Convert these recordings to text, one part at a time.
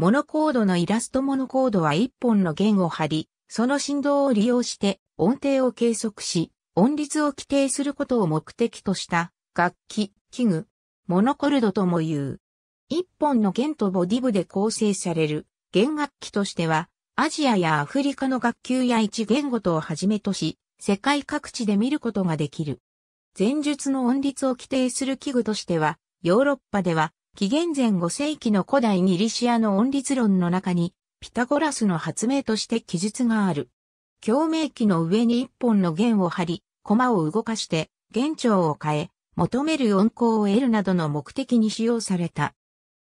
モノコードのイラストモノコードは1本の弦を張り、その振動を利用して音程を計測し、音率を規定することを目的とした楽器、器具、モノコルドとも言う。1本の弦とボディ部で構成される弦楽器としては、アジアやアフリカの学級や一言語とをはじめとし、世界各地で見ることができる。前述の音率を規定する器具としては、ヨーロッパでは紀元前5世紀の古代ギリシアの音律論の中に、ピタゴラスの発明として記述がある。共鳴器の上に一本の弦を張り、駒を動かして、弦長を変え、求める音高を得るなどの目的に使用された。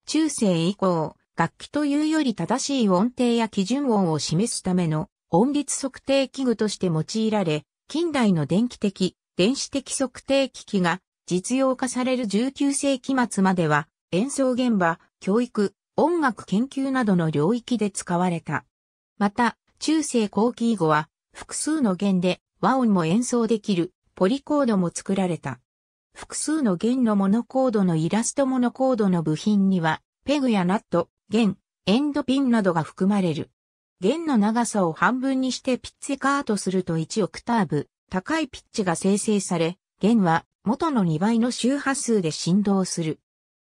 中世以降、楽器というより正しい音程や基準音を示すための音律測定器具として用いられ、近代の電気的、電子的測定機器が実用化される19世紀末までは演奏現場、教育、音楽研究などの領域で使われた。また、中世後期以後は、複数の弦で和音も演奏できるポリコードも作られた。複数の弦のモノコードのイラストモノコードの部品には、ペグやナット、弦、エンドピンなどが含まれる。弦の長さを半分にしてピッチカートすると1オクターブ、高いピッチが生成され、弦は元の2倍の周波数で振動する。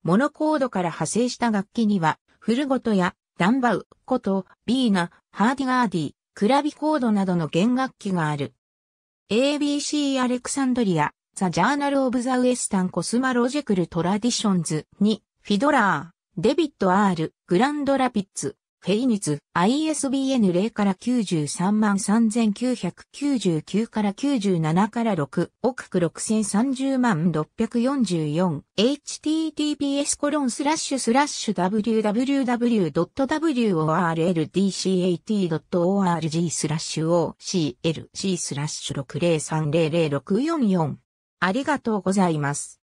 モノコードから派生した楽器には、フルゴトやダンバウ、コト、ビーナ、ハーディガーディ、クラビコードなどの弦楽器がある。ABC アレクサンドリア、ザ・ジャーナル・オブ・ザ・ウエスタン・コスマロジェクル・トラディションズに、フィドラー、デビット・アール、グランド・ラピッツ、フェイニツ、ISBN 0から93万3999から97から6、奥区6030万644、https コロンスラッシュスラッシュ www.worldcat.org スラッシュ OCLC スラッシュ6030064ありがとうございます。